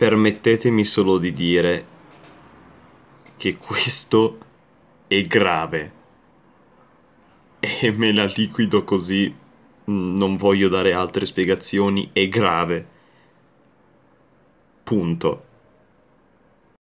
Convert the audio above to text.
permettetemi solo di dire che questo è grave. E me la liquido così, mm, non voglio dare altre spiegazioni, è grave. Punto.